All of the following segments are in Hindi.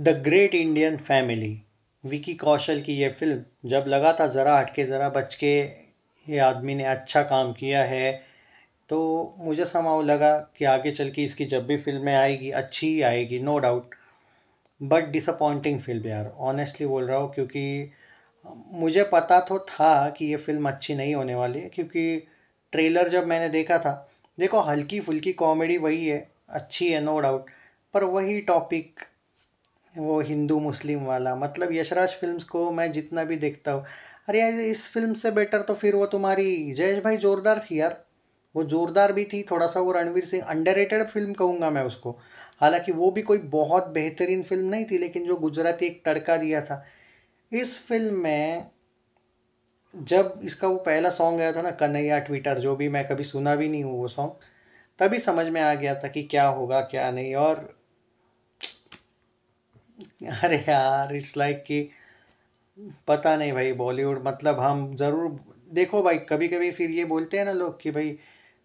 the great Indian family Vicky Kaushal की ये फिल्म जब लगा था ज़रा हटके ज़रा बच के ये आदमी ने अच्छा काम किया है तो मुझे समाव लगा कि आगे चल के इसकी जब भी फिल्में आएगी अच्छी ही आएगी no doubt but disappointing film यार ऑनेस्टली बोल रहा हूँ क्योंकि मुझे पता तो था कि ये फिल्म अच्छी नहीं होने वाली है क्योंकि ट्रेलर जब मैंने देखा था देखो हल्की फुल्की कॉमेडी वही है अच्छी है नो डाउट पर वही टॉपिक वो हिंदू मुस्लिम वाला मतलब यशराज फिल्म्स को मैं जितना भी देखता हूँ अरे यार इस फिल्म से बेटर तो फिर वो तुम्हारी जयेश भाई जोरदार थी यार वो जोरदार भी थी थोड़ा सा वो रणवीर सिंह अंडर फिल्म कहूँगा मैं उसको हालांकि वो भी कोई बहुत बेहतरीन फिल्म नहीं थी लेकिन जो गुजराती एक तड़का दिया था इस फिल्म में जब इसका वो पहला सॉन्ग आया था ना कन्हैया ट्विटर जो भी मैं कभी सुना भी नहीं हूँ वो सॉन्ग तभी समझ में आ गया था कि क्या होगा क्या नहीं और अरे यार इट्स लाइक कि पता नहीं भाई बॉलीवुड मतलब हम ज़रूर देखो भाई कभी कभी फिर ये बोलते हैं ना लोग कि भाई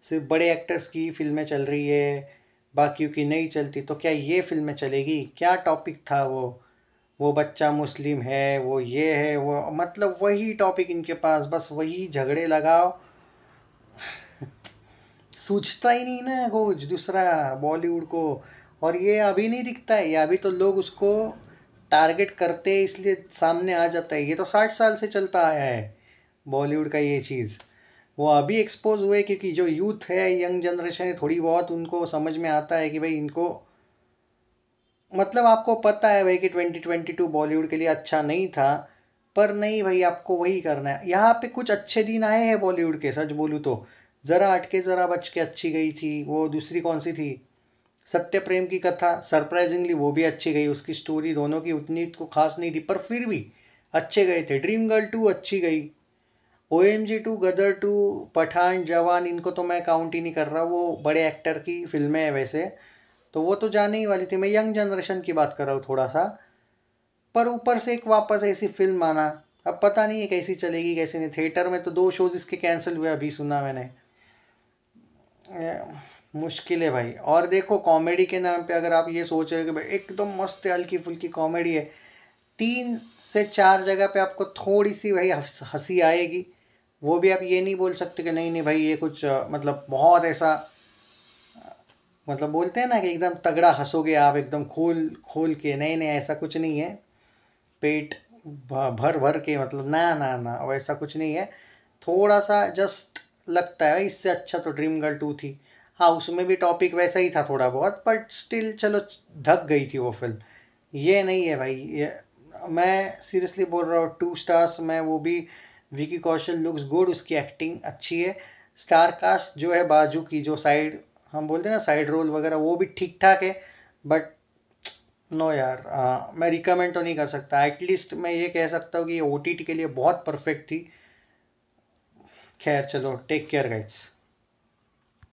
सिर्फ बड़े एक्टर्स की फिल्में चल रही है बाकियों की नहीं चलती तो क्या ये फिल्में चलेगी क्या टॉपिक था वो वो बच्चा मुस्लिम है वो ये है वो मतलब वही टॉपिक इनके पास बस वही झगड़े लगाओ सोचता ही नहीं ना कुछ दूसरा बॉलीवुड को और ये अभी नहीं दिखता है ये अभी तो लोग उसको टारगेट करते इसलिए सामने आ जाता है ये तो साठ साल से चलता आया है बॉलीवुड का ये चीज़ वो अभी एक्सपोज हुए क्योंकि जो यूथ है यंग जनरेशन है थोड़ी बहुत उनको समझ में आता है कि भाई इनको मतलब आपको पता है भाई कि ट्वेंटी ट्वेंटी टू बॉलीवुड के लिए अच्छा नहीं था पर नहीं भाई आपको वही करना है यहाँ पे कुछ अच्छे दिन आए हैं बॉलीवुड के सच बोलूँ तो ज़रा अटके ज़रा बच के अच्छी गई थी वो दूसरी कौन सी थी सत्य प्रेम की कथा सरप्राइजिंगली वो भी अच्छी गई उसकी स्टोरी दोनों की उतनी को तो खास नहीं थी पर फिर भी अच्छे गए थे ड्रीम गर्ल टू अच्छी गई O M G two Gadar two Pathaan Jawan इनको तो मैं काउंट ही नहीं कर रहा वो बड़े एक्टर की फिल्में हैं वैसे तो वो तो जाने ही वाली थी मैं यंग जनरेशन की बात कर रहा हूँ थोड़ा सा पर ऊपर से एक वापस ऐसी फिल्म आना अब पता नहीं है कैसी चलेगी कैसी नहीं थिएटर में तो दो शोज़ इसके कैंसिल हुए अभी सुना मैंने मुश्किल है भाई और देखो कॉमेडी के नाम पे अगर आप ये सोच रहे हो कि भाई एकदम तो मस्त हल्की फुल्की कॉमेडी है तीन से चार जगह पे आपको थोड़ी सी भाई हंसी आएगी वो भी आप ये नहीं बोल सकते कि नहीं नहीं भाई ये कुछ मतलब बहुत ऐसा मतलब बोलते हैं ना कि एकदम तगड़ा हंसोगे आप एकदम खोल खोल के नहीं नहीं ऐसा कुछ नहीं है पेट भर भर के मतलब ना ना ना वैसा कुछ नहीं है थोड़ा सा जस्ट लगता है इससे अच्छा तो ड्रीम गर्ल टू थी हाँ उसमें भी टॉपिक वैसा ही था थोड़ा बहुत बट स्टिल चलो धक गई थी वो फिल्म ये नहीं है भाई ये मैं सीरियसली बोल रहा हूँ टू स्टार्स में वो भी विकी कौशल लुक्स गुड उसकी एक्टिंग अच्छी है स्टार कास्ट जो है बाजू की जो साइड हम बोलते हैं ना साइड रोल वगैरह वो भी ठीक ठाक है बट नो यार आ, मैं रिकमेंड तो नहीं कर सकता एटलीस्ट मैं ये कह सकता हूँ कि ये ओ के लिए बहुत परफेक्ट थी खैर चलो टेक केयर गाइड्स